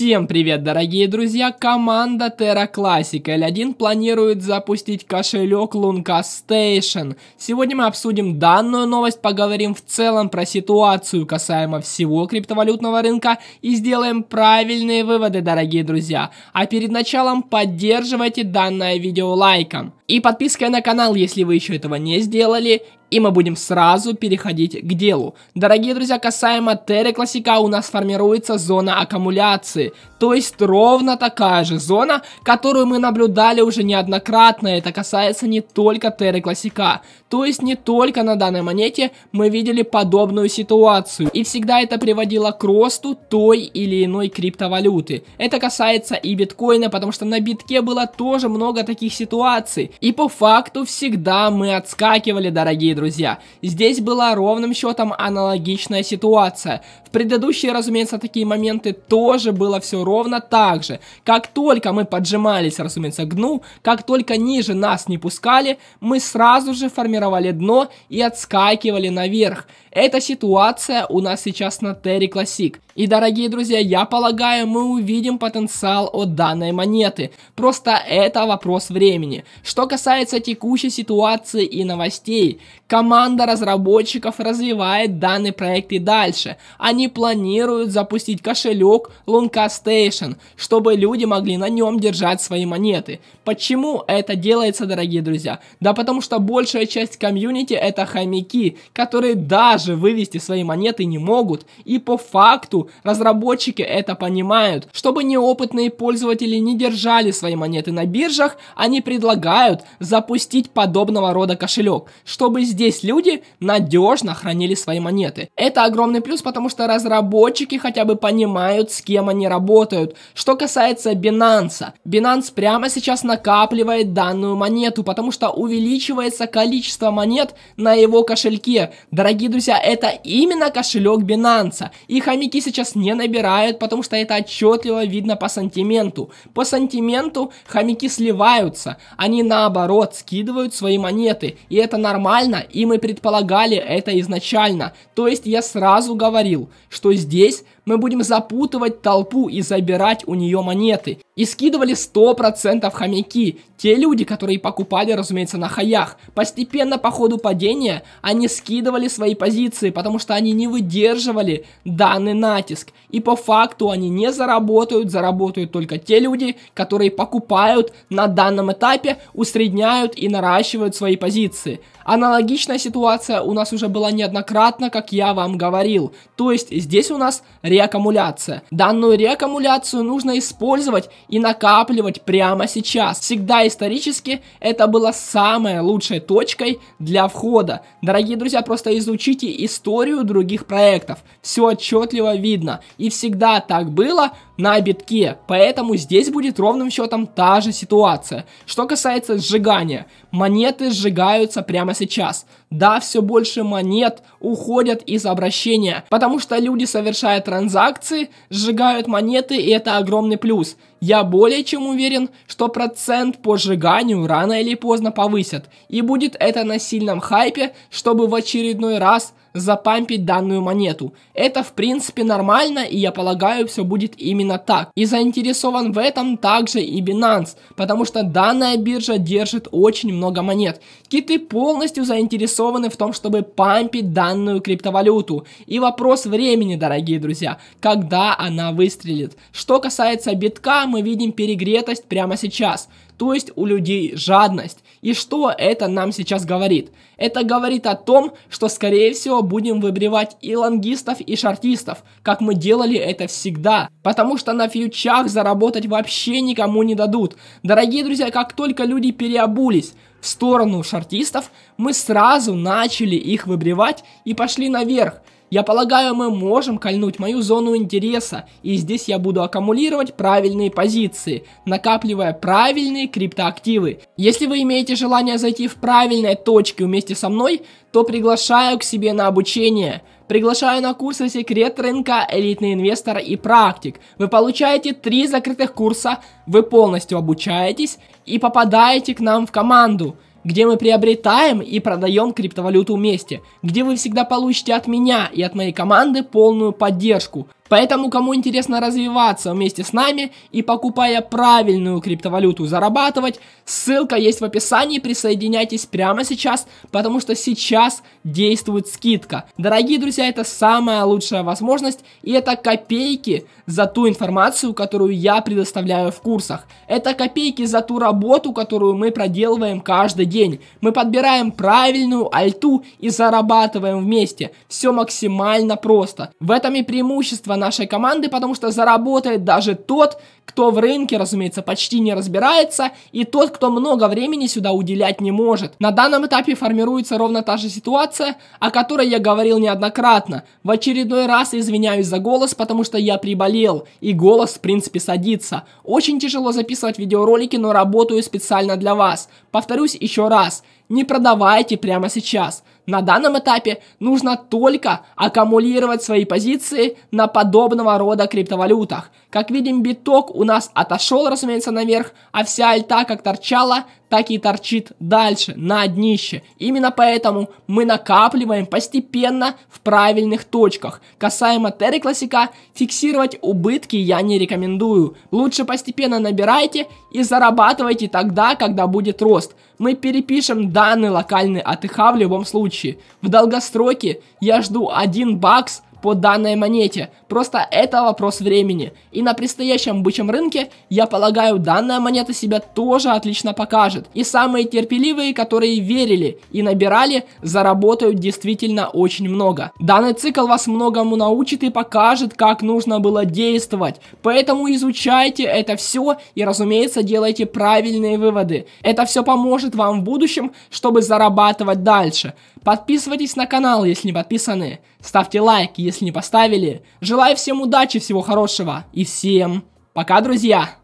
Всем привет, дорогие друзья! Команда Terra Classic L1 планирует запустить кошелек Лунка Station. Сегодня мы обсудим данную новость, поговорим в целом про ситуацию касаемо всего криптовалютного рынка и сделаем правильные выводы, дорогие друзья. А перед началом поддерживайте данное видео лайком и подпиской на канал, если вы еще этого не сделали, и мы будем сразу переходить к делу. Дорогие друзья, касаемо Терри Классика, у нас формируется зона аккумуляции, то есть ровно такая же зона, которую мы наблюдали уже неоднократно, это касается не только Терри Классика, то есть не только на данной монете мы видели подобную ситуацию, и всегда это приводило к росту той или иной криптовалюты. Это касается и биткоина, потому что на битке было тоже много таких ситуаций, и по факту всегда мы отскакивали, дорогие друзья. Здесь была ровным счетом аналогичная ситуация. В предыдущие, разумеется, такие моменты тоже было все ровно так же. Как только мы поджимались, разумеется, к дну, как только ниже нас не пускали, мы сразу же формировали дно и отскакивали наверх. Эта ситуация у нас сейчас на Терри Классик. И, дорогие друзья, я полагаю, мы увидим потенциал от данной монеты. Просто это вопрос времени. Что касается текущей ситуации и новостей, команда разработчиков развивает данный проект и дальше. Они планируют запустить кошелек Lunka Station, чтобы люди могли на нем держать свои монеты. Почему это делается, дорогие друзья? Да потому что большая часть комьюнити это хомяки, которые даже вывести свои монеты не могут. И по факту разработчики это понимают. Чтобы неопытные пользователи не держали свои монеты на биржах, они предлагают предлагают запустить подобного рода кошелек, чтобы здесь люди надежно хранили свои монеты. Это огромный плюс, потому что разработчики хотя бы понимают, с кем они работают. Что касается Binance, Binance прямо сейчас накапливает данную монету, потому что увеличивается количество монет на его кошельке. Дорогие друзья, это именно кошелек Binance. И хомяки сейчас не набирают, потому что это отчетливо видно по сантименту. По сантименту хомяки сливаются. Они на наоборот скидывают свои монеты. И это нормально, и мы предполагали это изначально. То есть я сразу говорил, что здесь мы будем запутывать толпу и забирать у нее монеты. И скидывали 100% хомяки, те люди, которые покупали, разумеется, на хаях. Постепенно по ходу падения они скидывали свои позиции, потому что они не выдерживали данный натиск. И по факту они не заработают, заработают только те люди, которые покупают на данном этапе, усредняют и наращивают свои позиции. Аналогичная ситуация у нас уже была неоднократно, как я вам говорил. То есть здесь у нас реально реаккумуляция. Данную реаккумуляцию нужно использовать и накапливать прямо сейчас. Всегда исторически это было самой лучшей точкой для входа. Дорогие друзья, просто изучите историю других проектов. Все отчетливо видно. И всегда так было, на битке, поэтому здесь будет ровным счетом та же ситуация. Что касается сжигания, монеты сжигаются прямо сейчас. Да, все больше монет уходят из обращения, потому что люди совершают транзакции, сжигают монеты и это огромный плюс. Я более чем уверен, что процент по сжиганию рано или поздно повысят, и будет это на сильном хайпе, чтобы в очередной раз запампить данную монету. Это в принципе нормально, и я полагаю, все будет именно так. И заинтересован в этом также и Binance, потому что данная биржа держит очень много монет. Киты полностью заинтересованы в том, чтобы пампить данную криптовалюту. И вопрос времени, дорогие друзья, когда она выстрелит. Что касается битка, мы видим перегретость прямо сейчас, то есть у людей жадность. И что это нам сейчас говорит? Это говорит о том, что скорее всего будем выбривать и лонгистов, и шортистов, как мы делали это всегда. Потому что на фьючах заработать вообще никому не дадут. Дорогие друзья, как только люди переобулись, в сторону шартистов, мы сразу начали их выбривать и пошли наверх. Я полагаю, мы можем кольнуть мою зону интереса, и здесь я буду аккумулировать правильные позиции, накапливая правильные криптоактивы. Если вы имеете желание зайти в правильные точки вместе со мной, то приглашаю к себе на обучение. Приглашаю на курсы «Секрет рынка», «Элитный инвестор» и «Практик». Вы получаете три закрытых курса, вы полностью обучаетесь и попадаете к нам в команду – где мы приобретаем и продаем криптовалюту вместе, где вы всегда получите от меня и от моей команды полную поддержку – Поэтому, кому интересно развиваться вместе с нами и покупая правильную криптовалюту зарабатывать, ссылка есть в описании, присоединяйтесь прямо сейчас, потому что сейчас действует скидка. Дорогие друзья, это самая лучшая возможность и это копейки за ту информацию, которую я предоставляю в курсах. Это копейки за ту работу, которую мы проделываем каждый день. Мы подбираем правильную альту и зарабатываем вместе. Все максимально просто. В этом и преимущество нашей команды, потому что заработает даже тот, кто в рынке, разумеется, почти не разбирается, и тот, кто много времени сюда уделять не может. На данном этапе формируется ровно та же ситуация, о которой я говорил неоднократно. В очередной раз извиняюсь за голос, потому что я приболел, и голос, в принципе, садится. Очень тяжело записывать видеоролики, но работаю специально для вас. Повторюсь еще раз, не продавайте прямо сейчас. На данном этапе нужно только аккумулировать свои позиции на подобного рода криптовалютах. Как видим, биток у нас отошел, разумеется, наверх, а вся альта как торчала, так и торчит дальше, на днище. Именно поэтому мы накапливаем постепенно в правильных точках. Касаемо Тереклассика, фиксировать убытки я не рекомендую. Лучше постепенно набирайте и зарабатывайте тогда, когда будет рост. Мы перепишем данный локальный АТХ в любом случае. В долгосроке я жду 1 бакс по данной монете. Просто это вопрос времени. И на предстоящем бычьем рынке, я полагаю, данная монета себя тоже отлично покажет. И самые терпеливые, которые верили и набирали, заработают действительно очень много. Данный цикл вас многому научит и покажет, как нужно было действовать. Поэтому изучайте это все и, разумеется, делайте правильные выводы. Это все поможет вам в будущем, чтобы зарабатывать дальше. Подписывайтесь на канал, если не подписаны. Ставьте лайк, если не поставили. Желаю всем удачи, всего хорошего и всем пока, друзья!